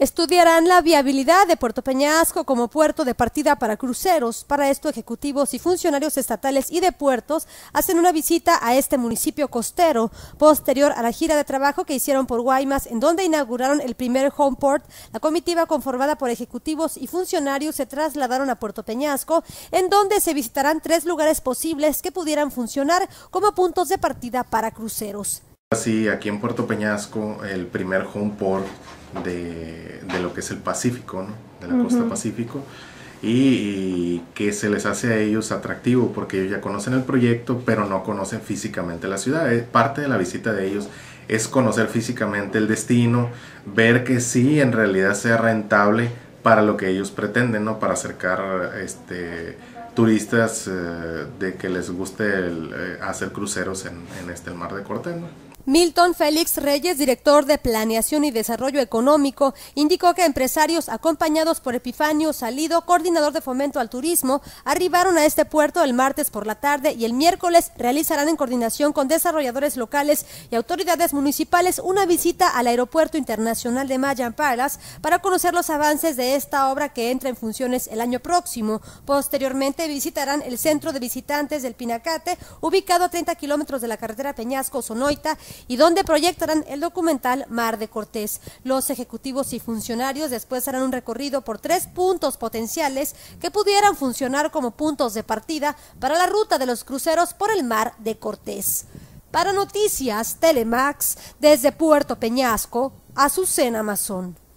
Estudiarán la viabilidad de Puerto Peñasco como puerto de partida para cruceros. Para esto, ejecutivos y funcionarios estatales y de puertos hacen una visita a este municipio costero, posterior a la gira de trabajo que hicieron por Guaymas, en donde inauguraron el primer homeport. La comitiva conformada por ejecutivos y funcionarios se trasladaron a Puerto Peñasco, en donde se visitarán tres lugares posibles que pudieran funcionar como puntos de partida para cruceros. Así, aquí en Puerto Peñasco, el primer home port de, lo que es el Pacífico, de la costa Pacífico, y, que se les hace a ellos atractivo porque ellos ya conocen el proyecto, pero no conocen físicamente la ciudad. Eh, parte de la visita de ellos es conocer físicamente el destino, ver que sí en realidad sea rentable para lo que ellos pretenden, ¿no? Para acercar este, turistas eh, de que les guste eh, hacer cruceros en, este el mar de Cortés, Milton Félix Reyes, director de Planeación y Desarrollo Económico, indicó que empresarios acompañados por Epifanio Salido, coordinador de fomento al turismo, arribaron a este puerto el martes por la tarde y el miércoles realizarán en coordinación con desarrolladores locales y autoridades municipales una visita al Aeropuerto Internacional de Mayan para conocer los avances de esta obra que entra en funciones el año próximo. Posteriormente visitarán el Centro de Visitantes del Pinacate, ubicado a 30 kilómetros de la carretera Peñasco-Sonoita, y donde proyectarán el documental Mar de Cortés. Los ejecutivos y funcionarios después harán un recorrido por tres puntos potenciales que pudieran funcionar como puntos de partida para la ruta de los cruceros por el Mar de Cortés. Para Noticias Telemax, desde Puerto Peñasco, Azucena Mazón.